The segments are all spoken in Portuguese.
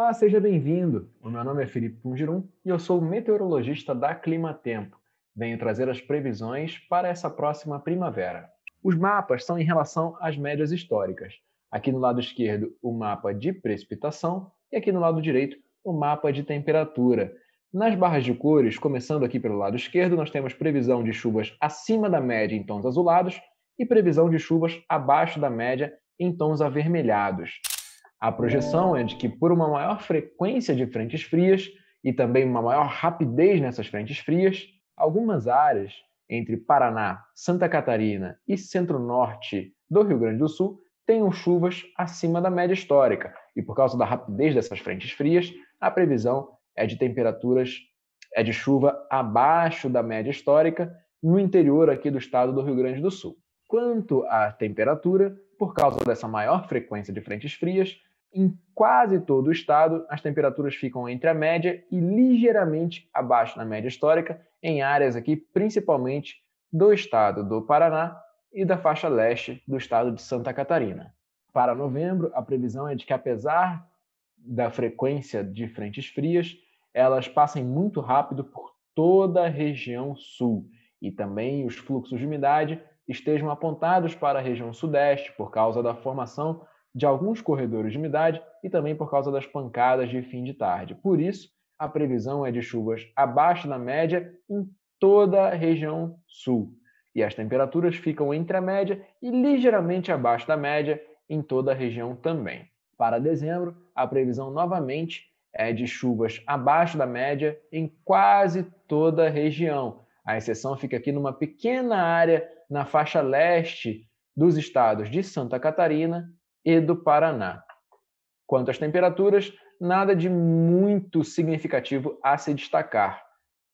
Olá, seja bem-vindo. O meu nome é Felipe Pungirum e eu sou meteorologista da Clima Tempo. Venho trazer as previsões para essa próxima primavera. Os mapas são em relação às médias históricas. Aqui no lado esquerdo, o mapa de precipitação e aqui no lado direito, o mapa de temperatura. Nas barras de cores, começando aqui pelo lado esquerdo, nós temos previsão de chuvas acima da média em tons azulados e previsão de chuvas abaixo da média em tons avermelhados. A projeção é de que, por uma maior frequência de frentes frias e também uma maior rapidez nessas frentes frias, algumas áreas entre Paraná, Santa Catarina e centro-norte do Rio Grande do Sul tenham chuvas acima da média histórica. E por causa da rapidez dessas frentes frias, a previsão é de temperaturas é de chuva abaixo da média histórica no interior aqui do estado do Rio Grande do Sul. Quanto à temperatura, por causa dessa maior frequência de frentes frias, em quase todo o estado, as temperaturas ficam entre a média e ligeiramente abaixo da média histórica, em áreas aqui principalmente do estado do Paraná e da faixa leste do estado de Santa Catarina. Para novembro, a previsão é de que, apesar da frequência de frentes frias, elas passem muito rápido por toda a região sul e também os fluxos de umidade estejam apontados para a região sudeste por causa da formação de alguns corredores de umidade e também por causa das pancadas de fim de tarde. Por isso, a previsão é de chuvas abaixo da média em toda a região sul. E as temperaturas ficam entre a média e ligeiramente abaixo da média em toda a região também. Para dezembro, a previsão novamente é de chuvas abaixo da média em quase toda a região. A exceção fica aqui numa pequena área na faixa leste dos estados de Santa Catarina e do Paraná. Quanto às temperaturas, nada de muito significativo a se destacar.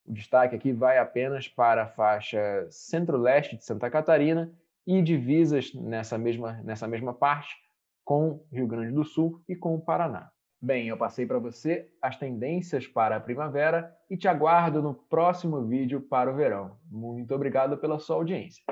O destaque aqui vai apenas para a faixa centro-leste de Santa Catarina e divisas nessa mesma, nessa mesma parte com Rio Grande do Sul e com o Paraná. Bem, eu passei para você as tendências para a primavera e te aguardo no próximo vídeo para o verão. Muito obrigado pela sua audiência.